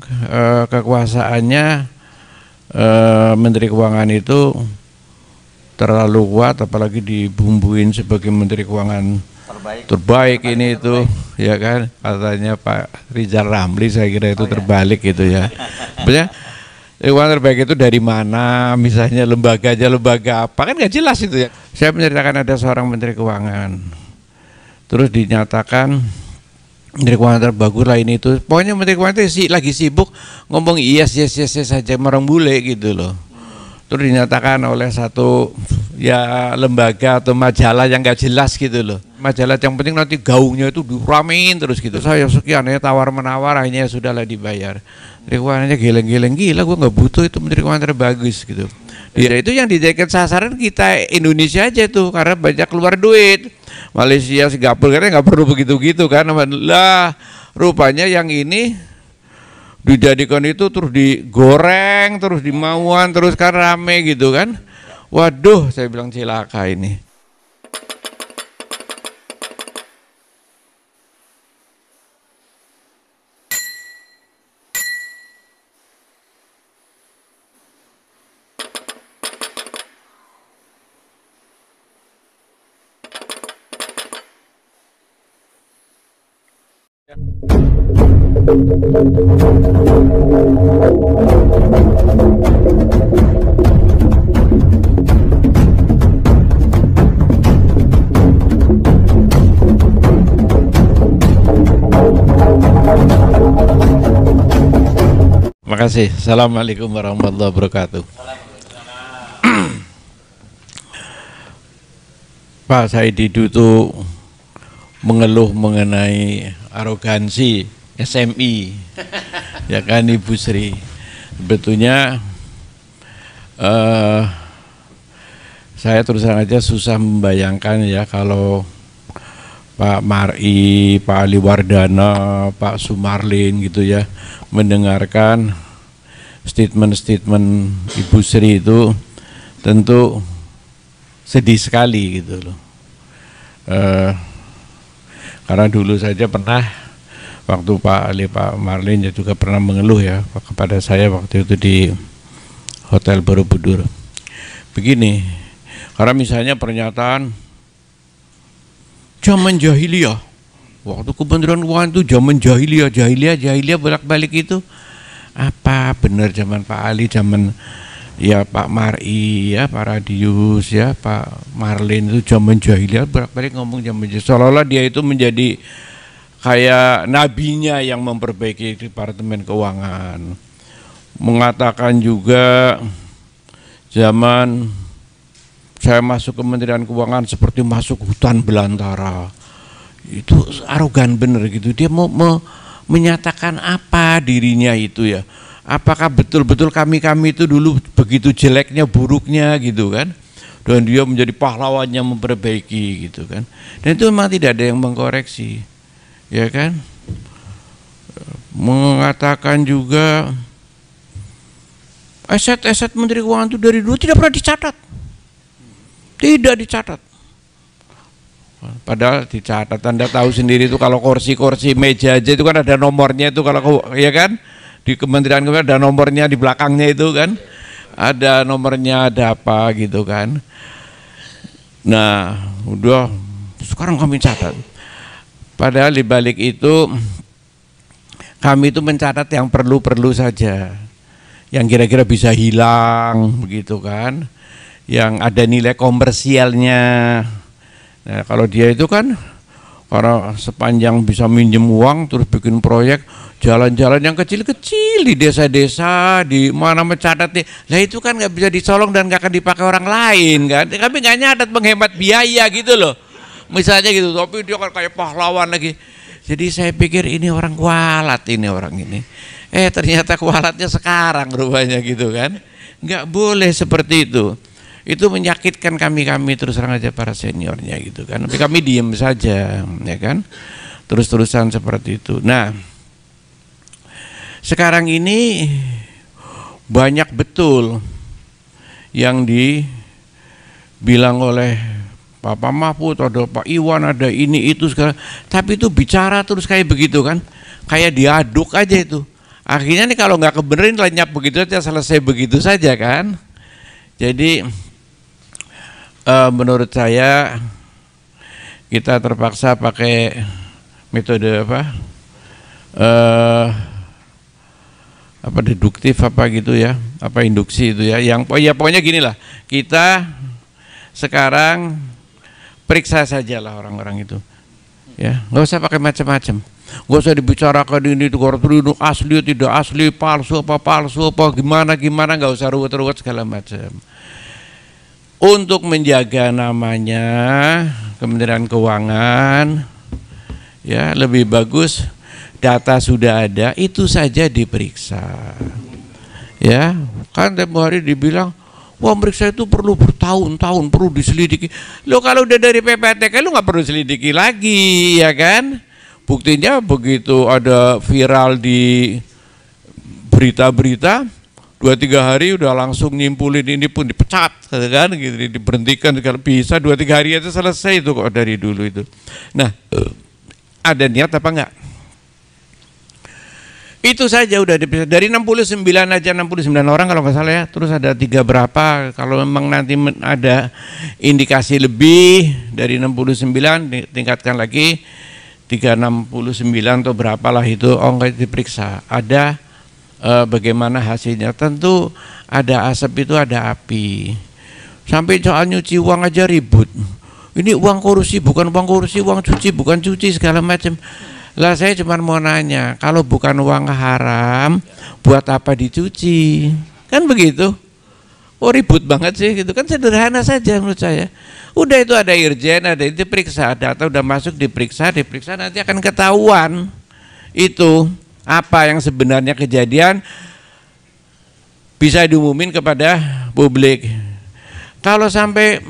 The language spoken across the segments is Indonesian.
Eh, kekuasaannya eh, Menteri Keuangan itu terlalu kuat apalagi dibumbuin sebagai Menteri Keuangan terbaik, terbaik, ini terbaik. itu ya kan katanya Pak Rizal Ramli saya kira itu oh, iya. terbalik ya. gitu ya Banyak, keuangan terbaik itu dari mana misalnya lembaga aja lembaga apa kan nggak jelas itu ya saya menceritakan ada seorang Menteri Keuangan terus dinyatakan Menteri Keuangan terbagus lah ini itu. Pokoknya Menteri Keuangan itu si, lagi sibuk ngomong yes yes yes yes saja merong bule gitu loh. Terus dinyatakan oleh satu ya lembaga atau majalah yang gak jelas gitu loh. Majalah yang penting nanti gaungnya itu diramein terus gitu. Saya sekian ya tawar menawar akhirnya lah dibayar. Menteri Keuangannya geleng-geleng gila gue nggak butuh itu Menteri Keuangan terbagus gitu. Dia ya, itu yang dijadikan sasaran kita Indonesia aja tuh karena banyak keluar duit Malaysia, Singapura karena nggak perlu begitu-gitu kan. Lah rupanya yang ini dijadikan itu terus digoreng, terus dimauan, terus kan rame gitu kan. Waduh, saya bilang celaka ini. Terima kasih. Assalamualaikum warahmatullahi wabarakatuh. Pak Saididu itu mengeluh mengenai arogansi SMI ya kan Ibu Sri betulnya uh, eh, saya terus terang aja susah membayangkan ya kalau Pak Mari, Pak Ali Wardana, Pak Sumarlin gitu ya mendengarkan statement-statement Ibu Sri itu tentu sedih sekali gitu loh. Uh, karena dulu saja pernah waktu Pak Ali Pak Marlin ya juga pernah mengeluh ya kepada saya waktu itu di Hotel Borobudur begini karena misalnya pernyataan zaman jahiliyah waktu kementerian keuangan itu zaman jahiliyah jahiliyah jahiliyah bolak-balik itu apa benar zaman Pak Ali zaman ya Pak Mari ya Pak Radius ya Pak Marlin itu zaman jahiliyah bolak-balik ngomong zaman jahiliyah seolah-olah dia itu menjadi kayak nabinya yang memperbaiki departemen keuangan mengatakan juga zaman saya masuk Kementerian Keuangan seperti masuk hutan belantara itu arogan bener gitu dia mau, mau menyatakan apa dirinya itu ya apakah betul-betul kami-kami itu dulu begitu jeleknya buruknya gitu kan dan dia menjadi pahlawannya memperbaiki gitu kan dan itu memang tidak ada yang mengkoreksi ya kan mengatakan juga aset-aset Menteri Keuangan itu dari dulu tidak pernah dicatat tidak dicatat padahal dicatat Anda tahu sendiri itu kalau kursi-kursi meja aja itu kan ada nomornya itu kalau ya kan di Kementerian kementerian ada nomornya di belakangnya itu kan ada nomornya ada apa gitu kan nah udah sekarang kami catat Padahal di balik itu kami itu mencatat yang perlu-perlu saja. Yang kira-kira bisa hilang begitu kan. Yang ada nilai komersialnya. Nah, kalau dia itu kan orang sepanjang bisa minjem uang terus bikin proyek jalan-jalan yang kecil-kecil di desa-desa di mana mencatat nih lah itu kan nggak bisa disolong dan nggak akan dipakai orang lain kan kami nggak nyadat menghemat biaya gitu loh misalnya gitu tapi dia kan kayak pahlawan lagi jadi saya pikir ini orang kualat ini orang ini eh ternyata kualatnya sekarang rupanya gitu kan nggak boleh seperti itu itu menyakitkan kami kami terus terang aja para seniornya gitu kan tapi kami diem saja ya kan terus terusan seperti itu nah sekarang ini banyak betul yang dibilang oleh Bapak Mahfud, ada Pak Iwan, ada ini itu segala. Tapi itu bicara terus kayak begitu kan, kayak diaduk aja itu. Akhirnya nih kalau nggak kebenerin lenyap begitu aja selesai begitu saja kan. Jadi uh, menurut saya kita terpaksa pakai metode apa? Uh, apa deduktif apa gitu ya, apa induksi itu ya. Yang oh ya pokoknya gini lah. Kita sekarang periksa saja lah orang-orang itu ya nggak usah pakai macam-macam nggak usah dibicarakan ini itu korupsi asli tidak asli palsu apa palsu apa gimana gimana nggak usah ruwet-ruwet segala macam untuk menjaga namanya Kementerian Keuangan ya lebih bagus data sudah ada itu saja diperiksa ya kan tempoh hari dibilang Wah meriksa itu perlu bertahun-tahun, perlu diselidiki. Lo kalau udah dari PPATK lo nggak perlu selidiki lagi, ya kan? Buktinya begitu ada viral di berita-berita, dua tiga hari udah langsung nyimpulin ini pun dipecat, kan? Gitu, diberhentikan kalau bisa dua tiga hari aja selesai itu kok dari dulu itu. Nah, eh, ada niat apa enggak? Itu saja udah dipisah. Dari 69 aja 69 orang kalau nggak salah ya. Terus ada tiga berapa kalau memang nanti ada indikasi lebih dari 69 tingkatkan lagi 369 atau berapalah itu oh diperiksa. Ada eh, bagaimana hasilnya? Tentu ada asap itu ada api. Sampai soal nyuci uang aja ribut. Ini uang korupsi bukan uang korupsi, uang cuci bukan cuci segala macam lah saya cuma mau nanya, kalau bukan uang haram, buat apa dicuci? Kan begitu. Oh ribut banget sih gitu kan sederhana saja menurut saya. Udah itu ada irjen, ada itu periksa, data udah masuk diperiksa, diperiksa nanti akan ketahuan itu apa yang sebenarnya kejadian bisa diumumin kepada publik. Kalau sampai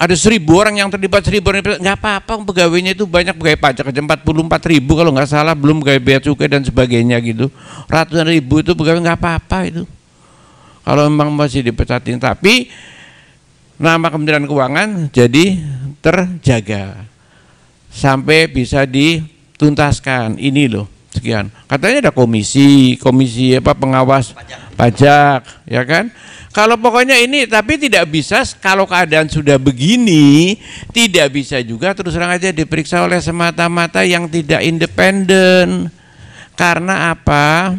ada seribu orang yang terlibat seribu orang nggak apa-apa pegawainya itu banyak pegawai pajak aja empat puluh empat ribu kalau nggak salah belum pegawai bea cukai dan sebagainya gitu ratusan ribu itu pegawai nggak apa-apa itu kalau memang masih dipecatin tapi nama Kementerian Keuangan jadi terjaga sampai bisa dituntaskan ini loh sekian. Katanya ada komisi, komisi apa pengawas pajak, pajak ya kan? Kalau pokoknya ini tapi tidak bisa kalau keadaan sudah begini tidak bisa juga terus terang aja diperiksa oleh semata-mata yang tidak independen. Karena apa?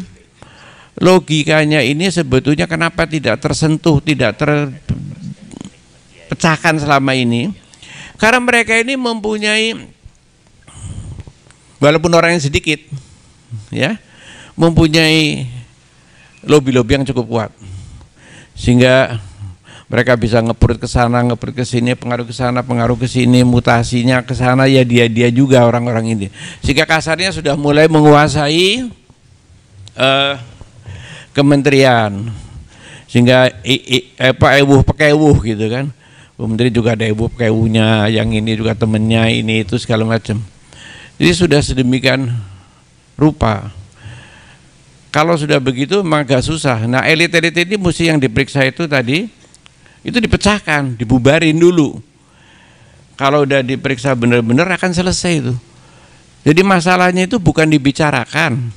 Logikanya ini sebetulnya kenapa tidak tersentuh, tidak terpecahkan selama ini? Karena mereka ini mempunyai walaupun orang yang sedikit ya mempunyai lobi-lobi yang cukup kuat sehingga mereka bisa ngeperut ke sana, ngeperut ke sini, pengaruh ke sana, pengaruh ke sini, mutasinya ke sana ya dia dia juga orang-orang ini. Sehingga kasarnya sudah mulai menguasai uh, kementerian. Sehingga apa ewuh pekewuh gitu kan. Menteri juga ada ibu pekewuhnya, yang ini juga temennya, ini itu segala macam. Jadi sudah sedemikian rupa. Kalau sudah begitu maka susah. Nah elit-elit ini mesti yang diperiksa itu tadi itu dipecahkan, dibubarin dulu. Kalau udah diperiksa benar-benar akan selesai itu. Jadi masalahnya itu bukan dibicarakan,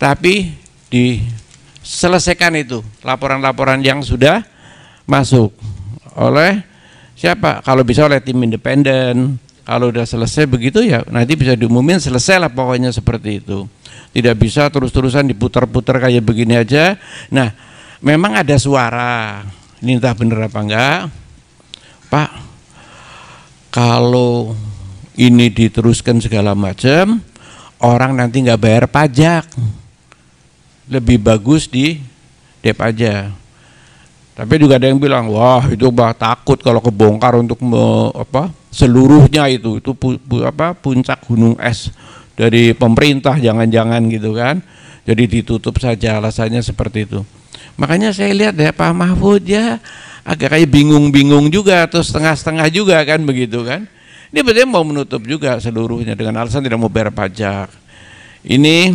tapi diselesaikan itu laporan-laporan yang sudah masuk oleh siapa? Kalau bisa oleh tim independen, kalau udah selesai begitu ya nanti bisa diumumin selesai lah pokoknya seperti itu tidak bisa terus-terusan diputar-putar kayak begini aja nah memang ada suara ini entah bener apa enggak Pak kalau ini diteruskan segala macam orang nanti nggak bayar pajak lebih bagus di dep aja tapi juga ada yang bilang, wah itu bah takut kalau kebongkar untuk me, apa seluruhnya itu itu pu, pu, apa puncak gunung es dari pemerintah jangan-jangan gitu kan. Jadi ditutup saja alasannya seperti itu. Makanya saya lihat ya Pak Mahfud ya agak kayak bingung-bingung juga atau setengah-setengah juga kan begitu kan. Ini berarti mau menutup juga seluruhnya dengan alasan tidak mau bayar pajak. Ini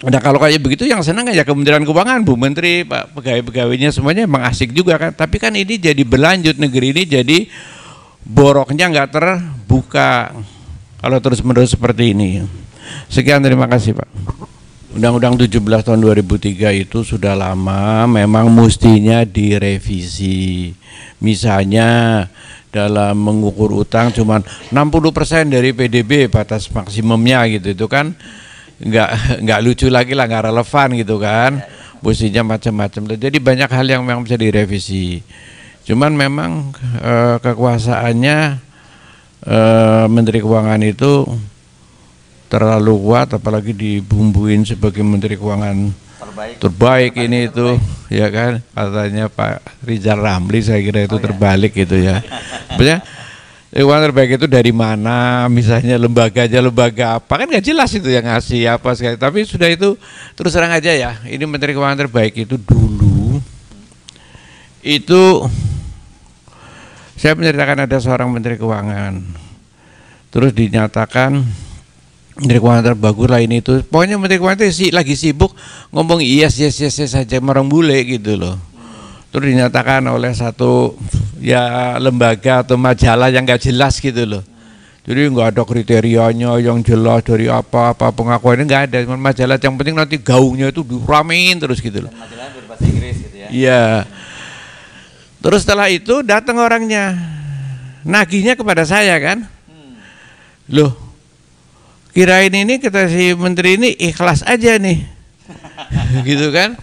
Nah kalau kayak begitu yang senang ya Kementerian Keuangan, Bu Menteri, Pak pegawai-pegawainya semuanya emang asik juga kan. Tapi kan ini jadi berlanjut negeri ini jadi boroknya nggak terbuka kalau terus-menerus seperti ini. Sekian terima kasih Pak. Undang-Undang 17 tahun 2003 itu sudah lama memang mestinya direvisi. Misalnya dalam mengukur utang puluh 60% dari PDB batas maksimumnya gitu itu kan nggak nggak lucu lagi lah nggak relevan gitu kan posisinya iya, iya. macam-macam jadi banyak hal yang memang bisa direvisi cuman memang e, kekuasaannya e, menteri keuangan itu terlalu kuat apalagi dibumbuin sebagai menteri keuangan terbaik, terbaik, ini terbaik. itu ya kan katanya Pak Rizal Ramli saya kira itu oh, iya. terbalik ya. gitu ya sebenarnya Eh, uang terbaik itu dari mana misalnya lembaga aja lembaga apa kan gak jelas itu yang ngasih apa sekali tapi sudah itu terus terang aja ya ini menteri keuangan terbaik itu dulu itu saya menceritakan ada seorang menteri keuangan terus dinyatakan menteri keuangan terbagus lah ini itu pokoknya menteri keuangan itu si, lagi sibuk ngomong iya yes yes, yes saja merang bule gitu loh terus dinyatakan oleh satu ya lembaga atau majalah yang gak jelas gitu loh. Jadi nggak ada kriterianya yang jelas dari apa apa pengakuan ini nggak ada. Cuma majalah yang penting nanti gaungnya itu diramein terus gitu loh. Gitu ya. Iya. Terus setelah itu datang orangnya, nagihnya kepada saya kan, hmm. loh kirain ini kita si menteri ini ikhlas aja nih, gitu kan?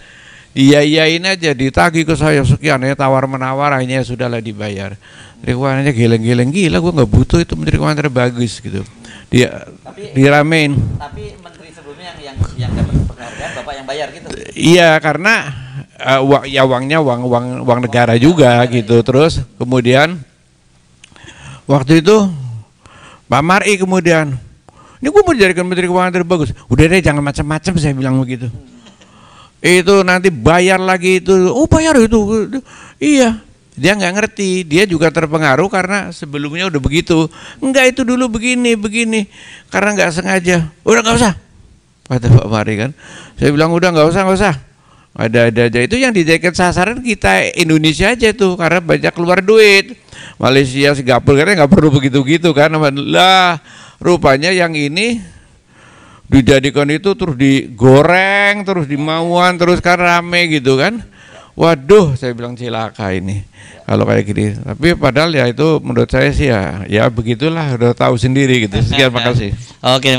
iya iyain aja ditagih ke saya sekian ya tawar menawar akhirnya sudahlah dibayar requirement-nya geleng-geleng gila gue nggak butuh itu menteri keuangan terbagus gitu dia tapi, diramein tapi menteri sebelumnya yang yang yang dapat bapak yang bayar gitu iya karena uh, eh, uang ya uangnya uang uang uang negara uang juga negara, gitu ya. terus kemudian waktu itu Pak Mari kemudian ini gue mau jadikan menteri keuangan terbagus udah deh jangan macam-macam saya bilang begitu hmm itu nanti bayar lagi itu oh bayar itu iya dia nggak ngerti dia juga terpengaruh karena sebelumnya udah begitu enggak itu dulu begini begini karena nggak sengaja udah nggak usah kata Pak Mari kan saya bilang udah nggak usah nggak usah ada ada aja itu yang di sasaran kita Indonesia aja tuh karena banyak keluar duit Malaysia Singapura karena nggak perlu begitu gitu kan lah rupanya yang ini dijadikan itu terus digoreng terus dimauan terus kan rame gitu kan waduh saya bilang celaka ini kalau kayak gini tapi padahal ya itu menurut saya sih ya ya begitulah udah tahu sendiri gitu sekian makasih oke